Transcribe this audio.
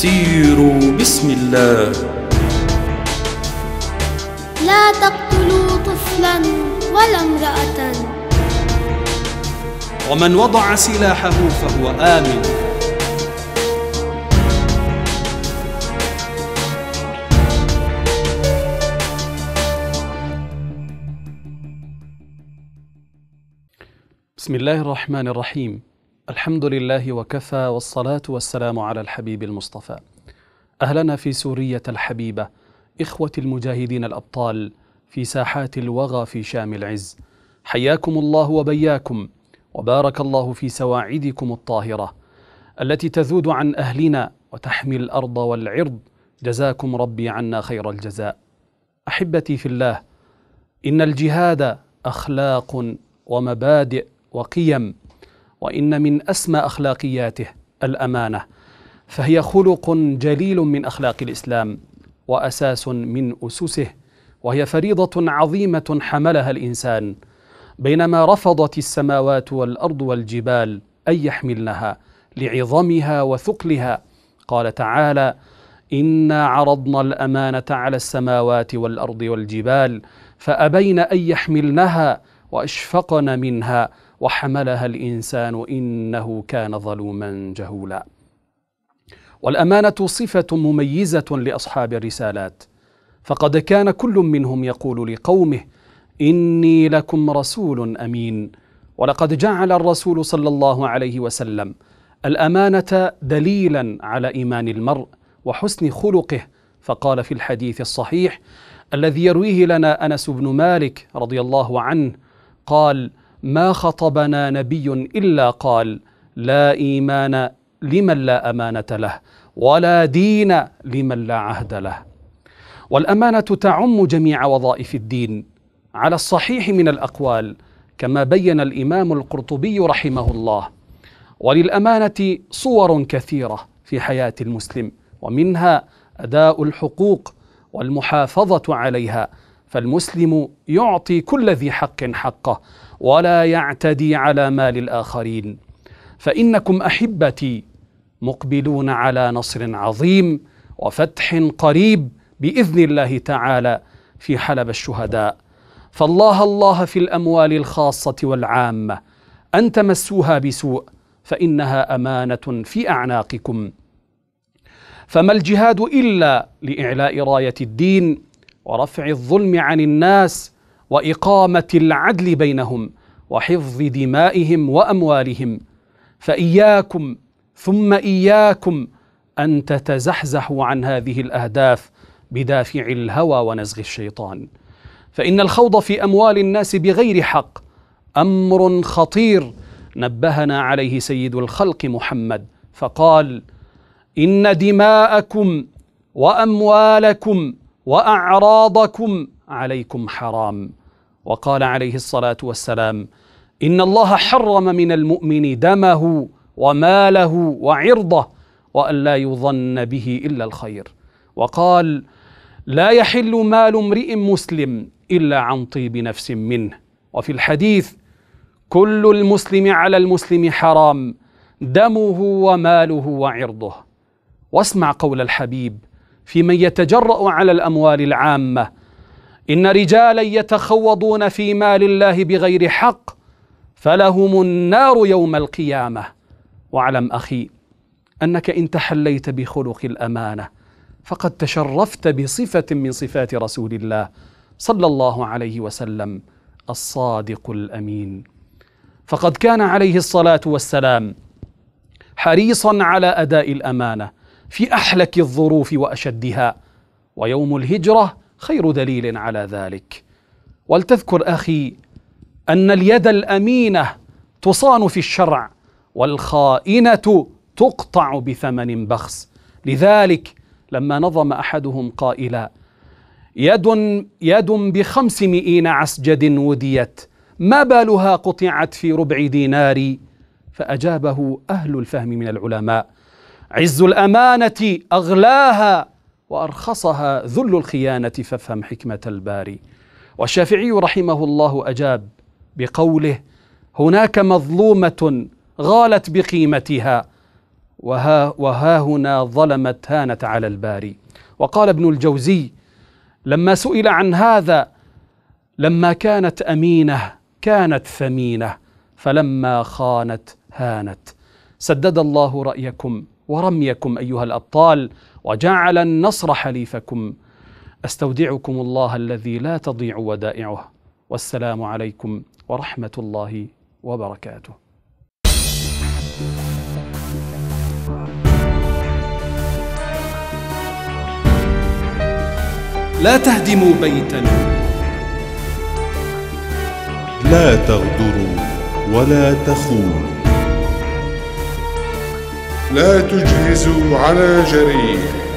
سيروا بسم الله لا تقتلوا طفلا ولا امرأة ومن وضع سلاحه فهو آمن بسم الله الرحمن الرحيم الحمد لله وكفى والصلاة والسلام على الحبيب المصطفى. أهلنا في سورية الحبيبة إخوة المجاهدين الأبطال في ساحات الوغى في شام العز. حياكم الله وبياكم وبارك الله في سواعدكم الطاهرة التي تذود عن أهلنا وتحمي الأرض والعرض جزاكم ربي عنا خير الجزاء. أحبتي في الله إن الجهاد أخلاق ومبادئ وقيم وان من اسمى اخلاقياته الامانه فهي خلق جليل من اخلاق الاسلام واساس من اسسه وهي فريضه عظيمه حملها الانسان بينما رفضت السماوات والارض والجبال ان يحملنها لعظمها وثقلها قال تعالى انا عرضنا الامانه على السماوات والارض والجبال فابين ان يحملنها واشفقن منها وحملها الانسان انه كان ظلوما جهولا والامانه صفه مميزه لاصحاب الرسالات فقد كان كل منهم يقول لقومه اني لكم رسول امين ولقد جعل الرسول صلى الله عليه وسلم الامانه دليلا على ايمان المرء وحسن خلقه فقال في الحديث الصحيح الذي يرويه لنا انس بن مالك رضي الله عنه قال ما خطبنا نبي الا قال لا ايمان لمن لا امانه له ولا دين لمن لا عهد له والامانه تعم جميع وظائف الدين على الصحيح من الاقوال كما بين الامام القرطبي رحمه الله وللامانه صور كثيره في حياه المسلم ومنها اداء الحقوق والمحافظه عليها فالمسلم يعطي كل ذي حق حقه ولا يعتدي على مال الاخرين فانكم احبتي مقبلون على نصر عظيم وفتح قريب باذن الله تعالى في حلب الشهداء فالله الله في الاموال الخاصه والعامه ان تمسوها بسوء فانها امانه في اعناقكم فما الجهاد الا لاعلاء رايه الدين ورفع الظلم عن الناس واقامه العدل بينهم وحفظ دمائهم واموالهم فاياكم ثم اياكم ان تتزحزحوا عن هذه الاهداف بدافع الهوى ونزغ الشيطان فان الخوض في اموال الناس بغير حق امر خطير نبهنا عليه سيد الخلق محمد فقال ان دماءكم واموالكم واعراضكم عليكم حرام وقال عليه الصلاه والسلام ان الله حرم من المؤمن دمه وماله وعرضه وان لا يظن به الا الخير وقال لا يحل مال امرئ مسلم الا عن طيب نفس منه وفي الحديث كل المسلم على المسلم حرام دمه وماله وعرضه واسمع قول الحبيب في من يتجرأ على الأموال العامة إن رجالا يتخوضون في مال الله بغير حق فلهم النار يوم القيامة واعلم أخي أنك إن تحليت بخلق الأمانة فقد تشرفت بصفة من صفات رسول الله صلى الله عليه وسلم الصادق الأمين فقد كان عليه الصلاة والسلام حريصا على أداء الأمانة في احلك الظروف واشدها ويوم الهجره خير دليل على ذلك ولتذكر اخي ان اليد الامينه تصان في الشرع والخائنه تقطع بثمن بخس لذلك لما نظم احدهم قائلا يد يد مئين عسجد وديت ما بالها قطعت في ربع دينار فاجابه اهل الفهم من العلماء عز الامانه اغلاها وارخصها ذل الخيانه فافهم حكمه الباري والشافعي رحمه الله اجاب بقوله هناك مظلومه غالت بقيمتها وها, وها هنا ظلمت هانت على الباري وقال ابن الجوزي لما سئل عن هذا لما كانت امينه كانت ثمينه فلما خانت هانت سدد الله رايكم ورميكم ايها الابطال وجعل النصر حليفكم استودعكم الله الذي لا تضيع ودائعه والسلام عليكم ورحمه الله وبركاته لا تهدموا بيتا لا تغدروا ولا تخونوا لا تجهزوا على جريح